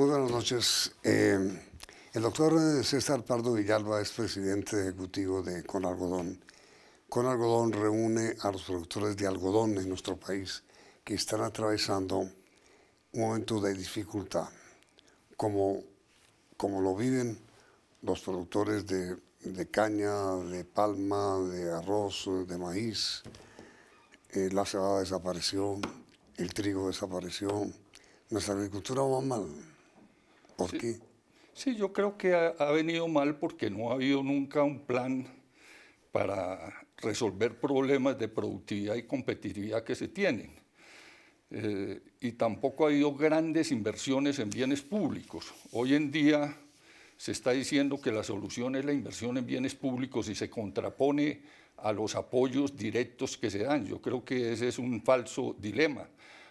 Muy buenas noches. Em, el doctor César Pardo Villalba es presidente ejecutivo de Conalgodón. Conalgodón reúne a los productores de algodón en nuestro país que están atravesando un momento de dificultad, como, como lo viven los productores de, caña, de palma, de arroz, de maíz. Eh, la cebada desapareció, el trigo desapareció, nuestra agricultura va mal sí, yo creo que ha, venido mal porque no ha habido nunca un plan para resolver problemas de productividad y competitividad que se tienen. Eh, y tampoco ha habido grandes inversiones en bienes públicos. Hoy en día se está diciendo que la solución es la inversión en bienes públicos y se contrapone a los apoyos directos que se dan. Yo creo que ese es un falso dilema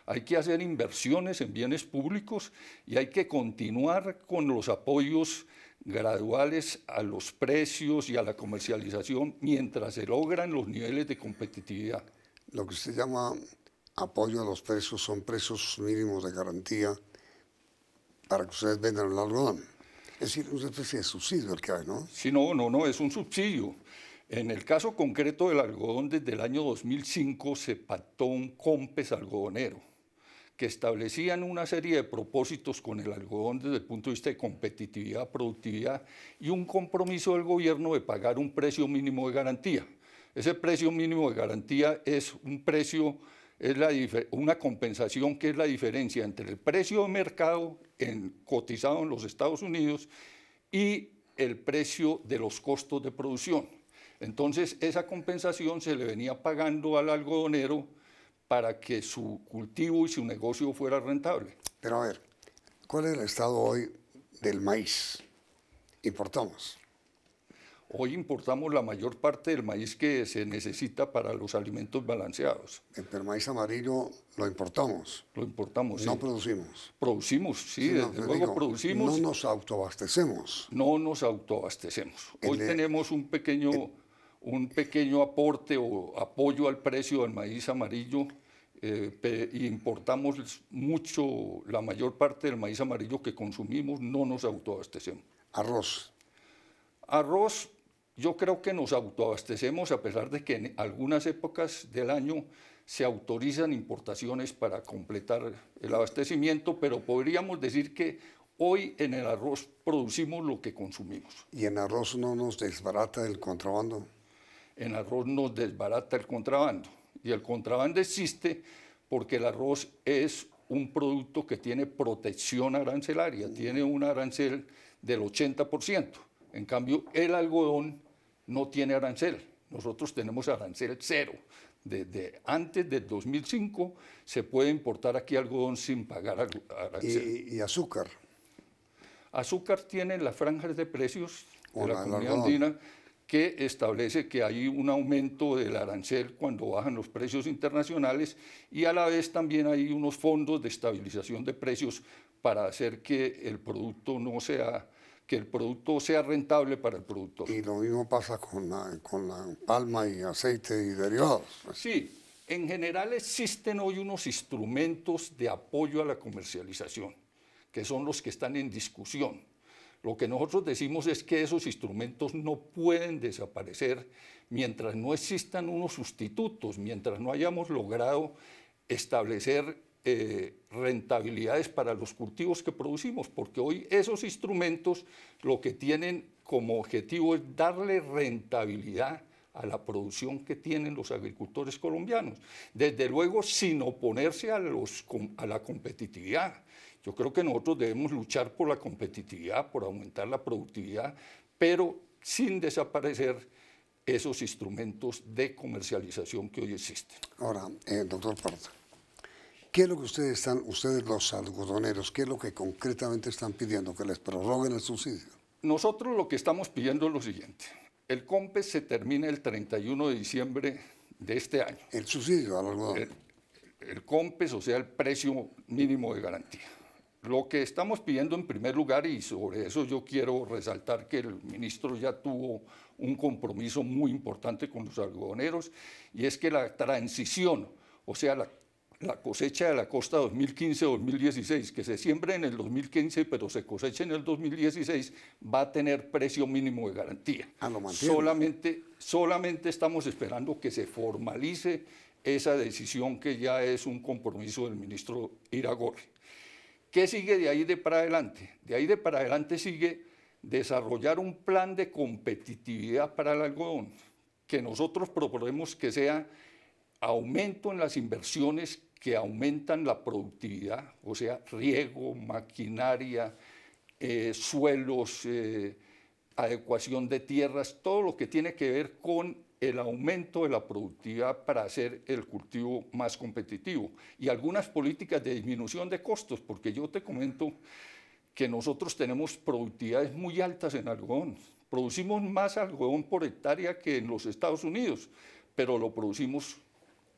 hay que hacer inversiones en bienes públicos y hay que continuar con los apoyos graduales a los precios y a la comercialización mientras se logran los niveles de competitividad. Lo que se llama apoyo a los precios son precios mínimos de garantía para que ustedes vendan el algodón. Es decir, una especie de subsidio el que hay, ¿no? Sí, no, no, no, es un subsidio. En el caso concreto del algodón, desde el año 2005 se pactó un COMPES algodonero que establecían una serie de propósitos con el algodón desde el punto de vista de competitividad, productividad y un compromiso del gobierno de pagar un precio mínimo de garantía. Ese precio mínimo de garantía es un precio, es una compensación que es la diferencia entre el precio de mercado en, cotizado en los Estados Unidos y el precio de los costos de producción. Entonces, esa compensación se le venía pagando al algodonero para que su cultivo y su negocio fuera rentable. Pero a ver, ¿cuál es el estado hoy del maíz? Importamos. Hoy importamos la mayor parte del maíz que se necesita para los alimentos balanceados. El maíz amarillo lo importamos. Lo importamos, No producimos. Producimos, sí, desde luego producimos. No nos autoabastecemos. No nos autoabastecemos. Hoy tenemos un pequeño, un pequeño aporte o apoyo al precio del maíz amarillo eh, importamos mucho, la mayor parte del maíz amarillo que consumimos no nos autoabastecemos. Arroz. Arroz, yo creo que nos autoabastecemos a pesar de que en algunas épocas del año se autorizan importaciones para completar el abastecimiento, pero podríamos decir que hoy en el arroz producimos lo que consumimos. ¿Y en arroz no nos desbarata el contrabando? En arroz nos desbarata el contrabando y el contrabando existe porque el arroz es un producto que tiene protección arancelaria, tiene un arancel del 80%. En cambio, el algodón no tiene arancel. Nosotros tenemos arancel cero. Desde antes del 2005 se puede importar aquí algodón sin pagar arancel. ¿Y, azúcar? Azúcar tiene las franjas de precios de la comunidad andina que establece que hay un aumento del arancel cuando bajan los precios internacionales y a la vez también hay unos fondos de estabilización de precios para hacer que el producto no sea que el producto sea rentable para el productor. Y lo mismo pasa con con la palma y aceite y derivados. Pues. Sí, en general existen hoy unos instrumentos de apoyo a la comercialización, que son los que están en discusión. Lo que nosotros decimos es que esos instrumentos no pueden desaparecer mientras no existan unos sustitutos, mientras no hayamos logrado establecer eh, rentabilidades para los cultivos que producimos, porque hoy esos instrumentos lo que tienen como objetivo es darle rentabilidad a la producción que tienen los agricultores colombianos, desde luego sin oponerse a, los, a la competitividad yo creo que nosotros debemos luchar por la competitividad, por aumentar la productividad, pero sin desaparecer esos instrumentos de comercialización que hoy existen. Ahora, eh, doctor Parta, ¿qué es lo que ustedes están, ustedes los algodoneros, qué es lo que concretamente están pidiendo, que les prorroguen el subsidio? Nosotros lo que estamos pidiendo es lo siguiente. El COMPES se termina el 31 de diciembre de este año. El subsidio al algodón. El, el COMPES, o sea, el precio mínimo de garantía. Lo que estamos pidiendo en primer lugar, y sobre eso yo quiero resaltar que el ministro ya tuvo un compromiso muy importante con los algodoneros, y es que la transición, o sea, la, cosecha de la costa 2015-2016, que se siembra en el 2015 pero se cosecha en el 2016, va a tener precio mínimo de garantía. Ah, lo solamente, solamente estamos esperando que se formalice esa decisión que ya es un compromiso del ministro Iragorri. ¿Qué sigue de ahí de para adelante? De ahí de para adelante sigue desarrollar un plan de competitividad para el algodón, que nosotros proponemos que sea aumento en las inversiones que aumentan la productividad, o sea, riego, maquinaria, eh, suelos, eh, adecuación de tierras, todo lo que tiene que ver con el aumento de la productividad para hacer el cultivo más competitivo y algunas políticas de disminución de costos, porque yo te comento que nosotros tenemos productividades muy altas en algodón. Producimos más algodón por hectárea que en los Estados Unidos, pero lo producimos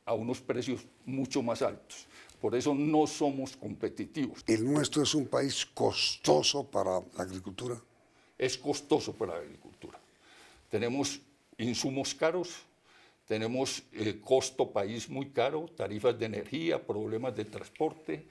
a unos precios mucho más altos. Por eso no somos competitivos. ¿El nuestro es un país costoso para la agricultura? Es costoso para la agricultura. Tenemos insumos caros, tenemos eh, costo país muy caro, tarifas de energía, problemas de transporte,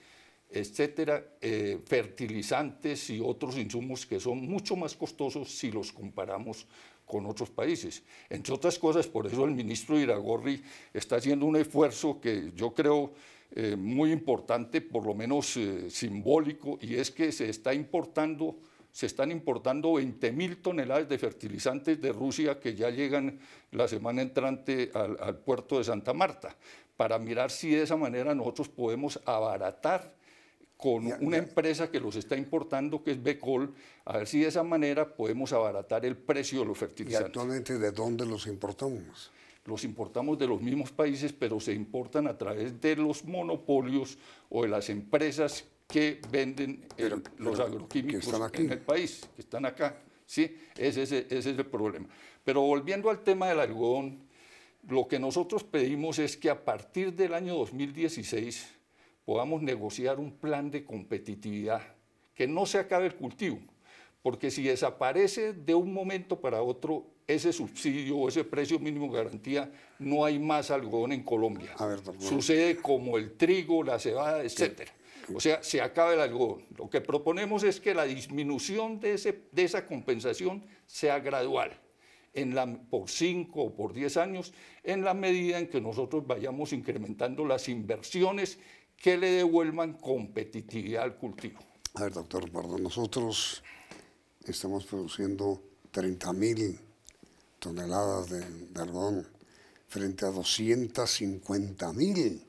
etcétera, eh, fertilizantes y otros insumos que son mucho más costosos si los comparamos con otros países. Entre otras cosas, por eso el ministro Iragorri está haciendo un esfuerzo que yo creo eh, muy importante, por lo menos simbólico, y es que se está importando se están importando 20 mil toneladas de fertilizantes de Rusia que ya llegan la semana entrante al, puerto de Santa Marta, para mirar si de esa manera nosotros podemos abaratar con una empresa que los está importando, que es Becol, a ver si de esa manera podemos abaratar el precio de los fertilizantes. actualmente de dónde los importamos? Los importamos de los mismos países, pero se importan a través de los monopolios o de las empresas que venden eh, los agroquímicos en el país, que están acá. ¿sí? Ese, es el problema. Pero volviendo al tema del algodón, lo que nosotros pedimos es que a partir del año 2016 podamos negociar un plan de competitividad, que no se acabe el cultivo, porque si desaparece de un momento para otro ese subsidio o ese precio mínimo garantía, no hay más algodón en Colombia. Sucede como el trigo, la cebada, etcétera. O sea, se acaba el algodón. Lo que proponemos es que la disminución de, ese, de esa compensación sea gradual, en la, por 5 o por 10 años, en la medida en que nosotros vayamos incrementando las inversiones que le devuelvan competitividad al cultivo. A ver, doctor perdón, nosotros estamos produciendo mil toneladas de, algodón frente a 250.000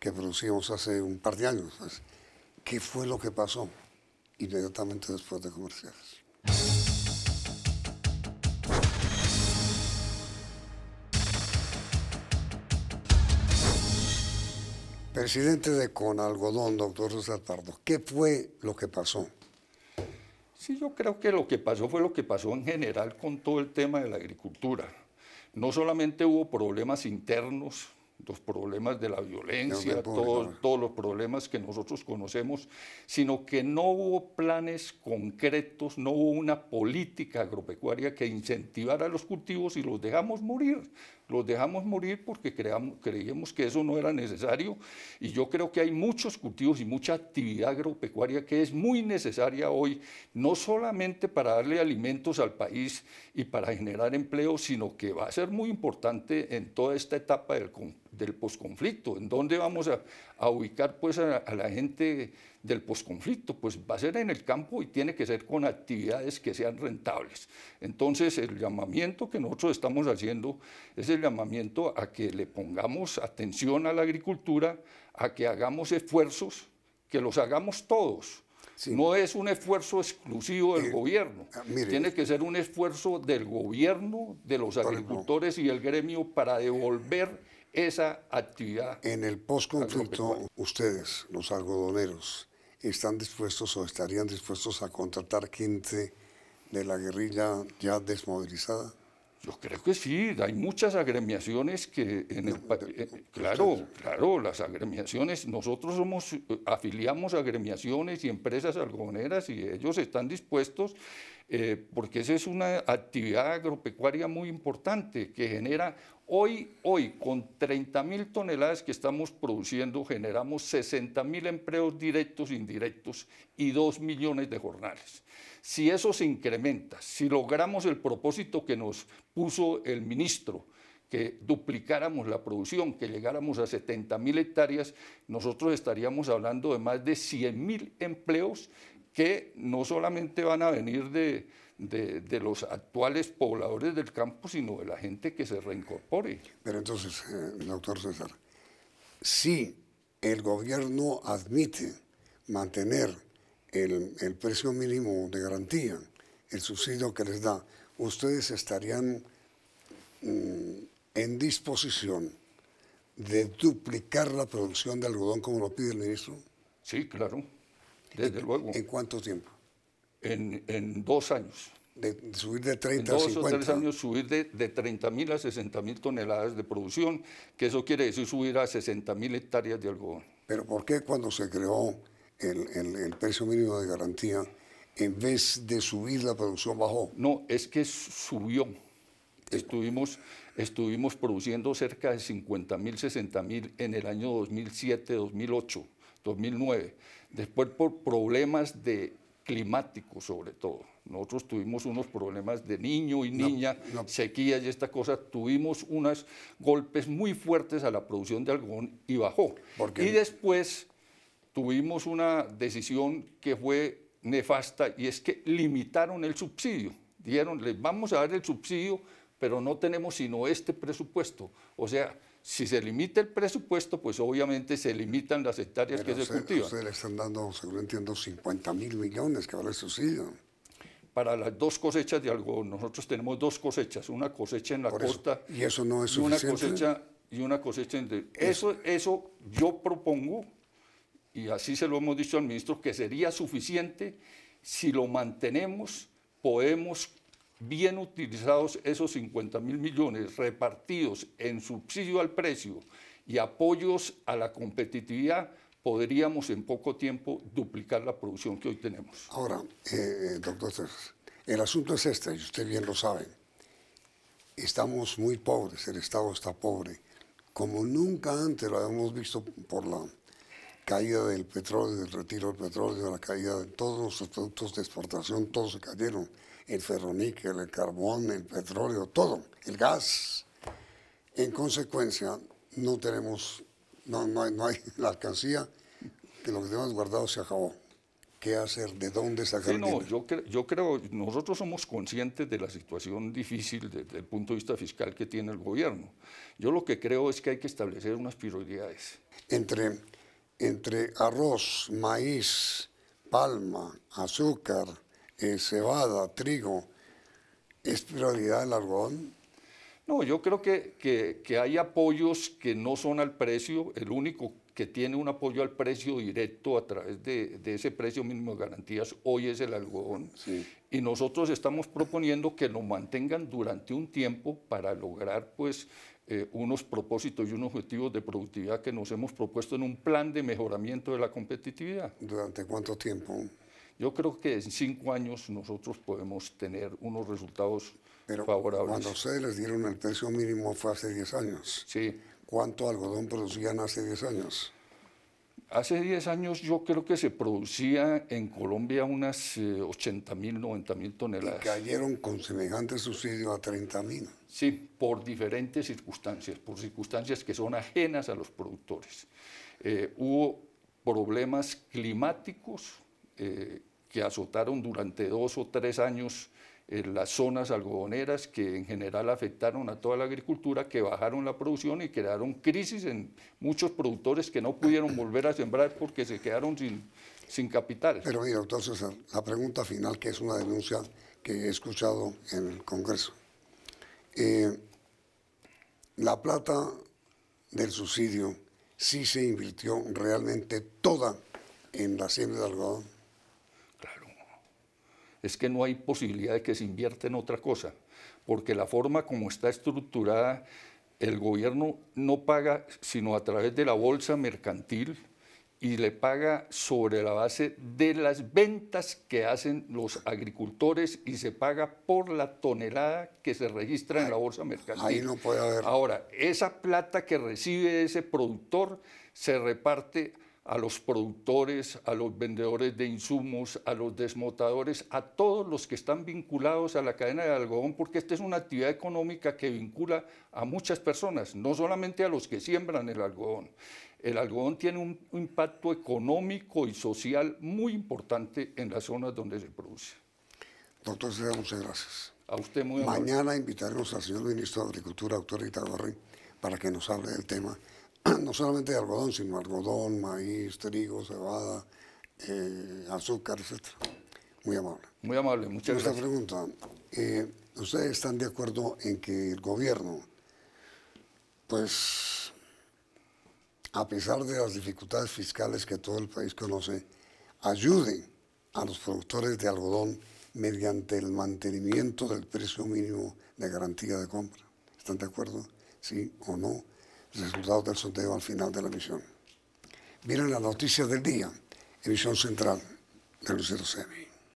que producíamos hace un par de años. Pues qué fue lo que pasó inmediatamente después de comerciales. Presidente de Conalgodón, doctor César Pardo, ¿qué fue lo que pasó? Sí, yo creo que lo que pasó fue lo que pasó en general con todo el tema de la agricultura. No solamente hubo problemas internos los problemas de la violencia, todos, todos los problemas que nosotros conocemos, sino que no hubo planes concretos, no hubo una política agropecuaria que incentivara los cultivos y los dejamos morir. Los dejamos morir porque creíamos que eso no era necesario y yo creo que hay muchos cultivos y mucha actividad agropecuaria que es muy necesaria hoy, no solamente para darle alimentos al país y para generar empleo, sino que va a ser muy importante en toda esta etapa del conflicto del posconflicto. ¿En dónde vamos a, ubicar pues, a, la gente del posconflicto? Pues va a ser en el campo y tiene que ser con actividades que sean rentables. Entonces, el llamamiento que nosotros estamos haciendo es el llamamiento a que le pongamos atención a la agricultura, a que hagamos esfuerzos, que los hagamos todos. No es un esfuerzo exclusivo del eh, gobierno. Ah, tiene que ser un esfuerzo del gobierno, de los agricultores y el gremio para devolver esa actividad. En el postconflicto, ustedes, los algodoneros, ¿están dispuestos o estarían dispuestos a contratar gente de la guerrilla ya desmovilizada? Yo creo que sí, hay muchas agremiaciones que en el eh, claro, claro, las agremiaciones, nosotros somos, eh, afiliamos agremiaciones y empresas algodoneras y ellos están dispuestos eh, porque esa es una actividad agropecuaria muy importante que genera Hoy, hoy, con 30 mil toneladas que estamos produciendo, generamos 60 mil empleos directos, e indirectos y 2 millones de jornales. Si eso se incrementa, si logramos el propósito que nos puso el ministro, que duplicáramos la producción, que llegáramos a 70 mil hectáreas, nosotros estaríamos hablando de más de 100 mil empleos que no solamente van a venir de, de, los actuales pobladores del campo, sino de la gente que se reincorpore. Pero entonces, eh, doctor César, si el gobierno admite mantener el, precio mínimo de garantía, el subsidio que les da, ustedes estarían mm, en disposición de duplicar la producción de algodón como lo pide el ministro? Sí, claro, desde luego. ¿En cuánto tiempo? en, dos años. De subir de 30 en dos a o tres años subir de, de 30 mil a 60 mil toneladas de producción, que eso quiere decir subir a 60 mil hectáreas de algodón. Pero ¿por qué cuando se creó el, precio mínimo de garantía, en vez de subir la producción bajó? No, es que subió. Estuvimos, estuvimos produciendo cerca de 50 mil, 60 mil en el año 2007, 2008, 2009. Después por problemas de climático sobre todo. Nosotros tuvimos unos problemas de niño y niña, sequías y esta cosa, tuvimos unos golpes muy fuertes a la producción de algodón y bajó. Y después tuvimos una decisión que fue nefasta y es que limitaron el subsidio. Dieron, les vamos a dar el subsidio, pero no tenemos sino este presupuesto. O sea, si se limita el presupuesto, pues obviamente se limitan las hectáreas que se cultivan. Ustedes le están dando, según entiendo, 50 mil millones que ahora subsidio. Para las dos cosechas de algodón, nosotros tenemos dos cosechas, una cosecha en la costa y eso no es suficiente. una cosecha y una cosecha en eso, eso yo propongo y así se lo hemos dicho al ministro que sería suficiente si lo mantenemos podemos bien utilizados esos 50 mil millones repartidos en subsidio al precio y apoyos a la competitividad, podríamos en poco tiempo duplicar la producción que hoy tenemos. Ahora, eh, eh, doctor, el asunto es este, y usted bien lo sabe. Estamos muy pobres, el Estado está pobre, como nunca antes lo habíamos visto por la caída del petróleo, del retiro del petróleo, de la caída de todos los productos de exportación, todos se cayeron. El ferroníquel, el carbón, el petróleo, todo, el gas. En consecuencia, no tenemos, no, no, hay, la alcancía, que lo que tenemos guardado se acabó. ¿Qué hacer? ¿De dónde sacar sí, no, yo, yo, creo, nosotros somos conscientes de la situación difícil desde el punto de vista fiscal que tiene el gobierno. Yo lo que creo es que hay que establecer unas prioridades. Entre entre arroz, maíz, palma, azúcar, eh, cebada, trigo, ¿es prioridad el algodón? No, yo creo que, que, hay apoyos que no son al precio. El único que tiene un apoyo al precio directo a través de, ese precio mínimo de garantías hoy es el algodón. Y nosotros estamos proponiendo que lo mantengan durante un tiempo para lograr pues eh, unos propósitos y unos objetivos de productividad que nos hemos propuesto en un plan de mejoramiento de la competitividad. ¿Durante cuánto tiempo? Yo creo que en cinco años nosotros podemos tener unos resultados Pero favorables. Cuando ustedes les dieron el precio mínimo fue hace diez años. Sí. ¿Cuánto algodón producían hace diez años? Hace 10 años yo creo que se producía en Colombia unas 80.000, eh, 80 mil, 90 mil toneladas. Y cayeron con semejante subsidio a 30.000? Sí, por diferentes circunstancias, por circunstancias que son ajenas a los productores. Eh, hubo problemas climáticos eh, que azotaron durante dos o tres años eh, las zonas algodoneras que en general afectaron a toda la agricultura, que bajaron la producción y crearon crisis en muchos productores que no pudieron volver a sembrar porque se quedaron sin, sin capital. Pero mira, entonces la pregunta final, que es una denuncia que he escuchado en el Congreso. Eh, la plata del subsidio sí se invirtió realmente toda en la siembra de algodón es que no hay posibilidad de que se invierta en otra cosa, porque la forma como está estructurada, el gobierno no paga sino a través de la bolsa mercantil y le paga sobre la base de las ventas que hacen los agricultores y se paga por la tonelada que se registra en la bolsa mercantil. Ahí no puede haber. Ahora, esa plata que recibe ese productor se reparte a los productores, a los vendedores de insumos, a los desmotadores, a todos los que están vinculados a la cadena de algodón, porque esta es una actividad económica que vincula a muchas personas, no solamente a los que siembran el algodón. El algodón tiene un impacto económico y social muy importante en las zonas donde se produce. Doctor muchas gracias. A usted muy Mañana invitaremos al señor ministro de Agricultura, doctor Itagorri, para que nos hable del tema no solamente de algodón, sino algodón, maíz, trigo, cebada, eh, azúcar, etc. Muy amable. Muy amable, muchas Esta gracias. pregunta, eh, ¿ustedes están de acuerdo en que el gobierno, pues, a pesar de las dificultades fiscales que todo el país conoce, ayude a los productores de algodón mediante el mantenimiento del precio mínimo de garantía de compra? ¿Están de acuerdo? ¿Sí o no? resultados del sorteo al final de la misión. Miren las noticias del día, emisión central de Lucero Semi.